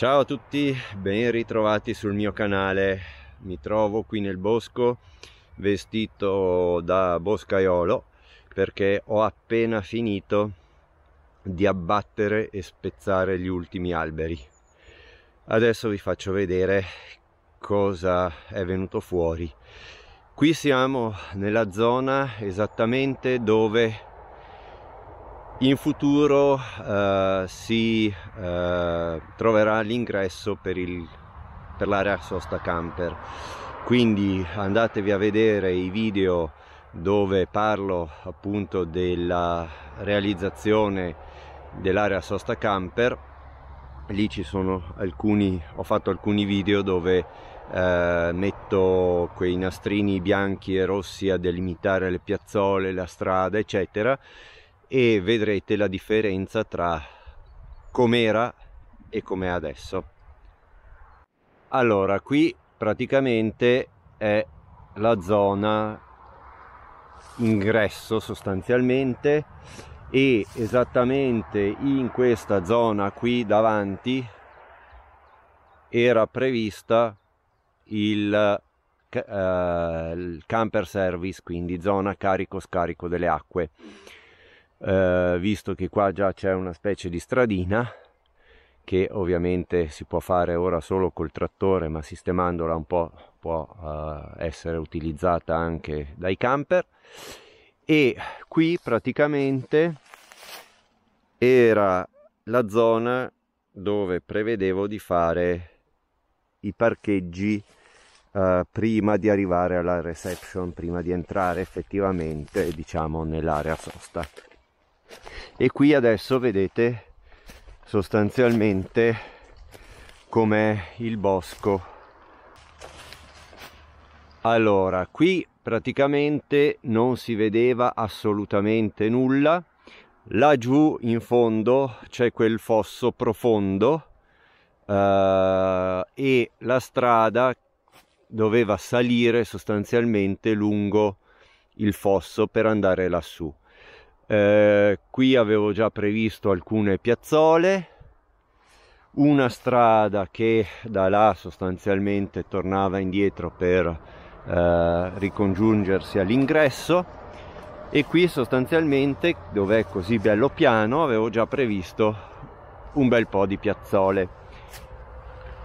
Ciao a tutti, ben ritrovati sul mio canale. Mi trovo qui nel bosco vestito da boscaiolo perché ho appena finito di abbattere e spezzare gli ultimi alberi. Adesso vi faccio vedere cosa è venuto fuori. Qui siamo nella zona esattamente dove in futuro eh, si eh, troverà l'ingresso per, per l'area sosta camper, quindi andatevi a vedere i video dove parlo appunto della realizzazione dell'area sosta camper lì ci sono alcuni ho fatto alcuni video dove eh, metto quei nastrini bianchi e rossi a delimitare le piazzole la strada eccetera e vedrete la differenza tra com'era e com'è adesso allora qui praticamente è la zona ingresso sostanzialmente e esattamente in questa zona qui davanti era prevista il, eh, il camper service quindi zona carico scarico delle acque eh, visto che qua già c'è una specie di stradina che ovviamente si può fare ora solo col trattore ma sistemandola un po' può eh, essere utilizzata anche dai camper e qui praticamente era la zona dove prevedevo di fare i parcheggi eh, prima di arrivare alla reception, prima di entrare effettivamente diciamo nell'area sosta e qui adesso vedete sostanzialmente com'è il bosco allora qui praticamente non si vedeva assolutamente nulla laggiù in fondo c'è quel fosso profondo eh, e la strada doveva salire sostanzialmente lungo il fosso per andare lassù eh, qui avevo già previsto alcune piazzole, una strada che da là sostanzialmente tornava indietro per eh, ricongiungersi all'ingresso e qui sostanzialmente dove è così bello piano avevo già previsto un bel po' di piazzole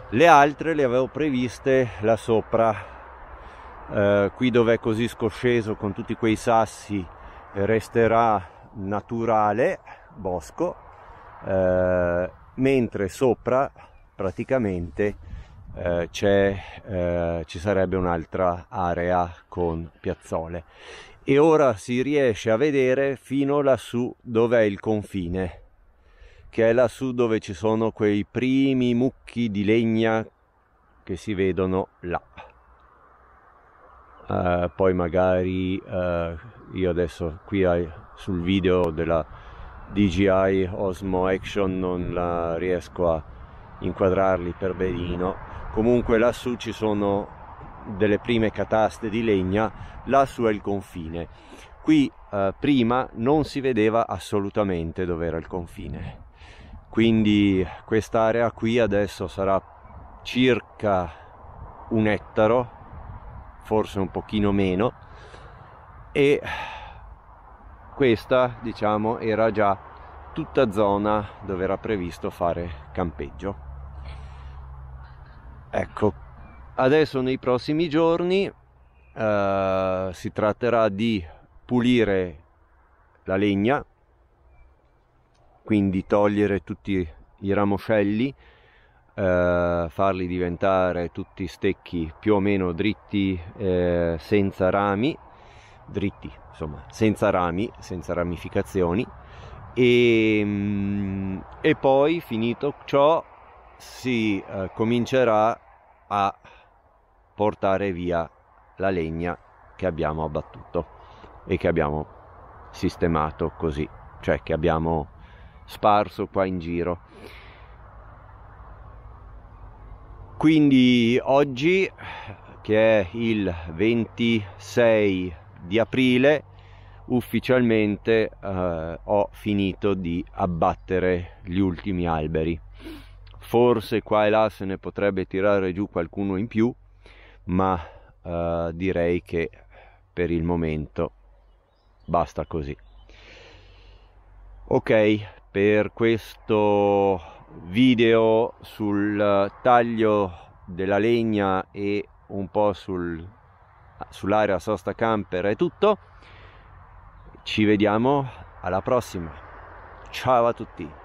le altre le avevo previste là sopra eh, qui dove è così scosceso con tutti quei sassi resterà naturale, bosco, eh, mentre sopra praticamente eh, eh, ci sarebbe un'altra area con piazzole. E ora si riesce a vedere fino lassù dove è il confine, che è lassù dove ci sono quei primi mucchi di legna che si vedono là. Uh, poi magari uh, io adesso qui hai, sul video della DJI Osmo Action non la riesco a inquadrarli per benino comunque lassù ci sono delle prime cataste di legna lassù è il confine qui uh, prima non si vedeva assolutamente dove era il confine quindi quest'area qui adesso sarà circa un ettaro forse un pochino meno e questa diciamo era già tutta zona dove era previsto fare campeggio ecco adesso nei prossimi giorni eh, si tratterà di pulire la legna quindi togliere tutti i ramoscelli eh, farli diventare tutti stecchi più o meno dritti eh, senza rami, dritti insomma, senza rami, senza ramificazioni e, ehm, e poi finito ciò si eh, comincerà a portare via la legna che abbiamo abbattuto e che abbiamo sistemato così, cioè che abbiamo sparso qua in giro. Quindi oggi, che è il 26 di aprile, ufficialmente eh, ho finito di abbattere gli ultimi alberi. Forse qua e là se ne potrebbe tirare giù qualcuno in più, ma eh, direi che per il momento basta così. Ok, per questo video sul eh, taglio della legna e un po' sul, sull'area sosta camper è tutto ci vediamo alla prossima ciao a tutti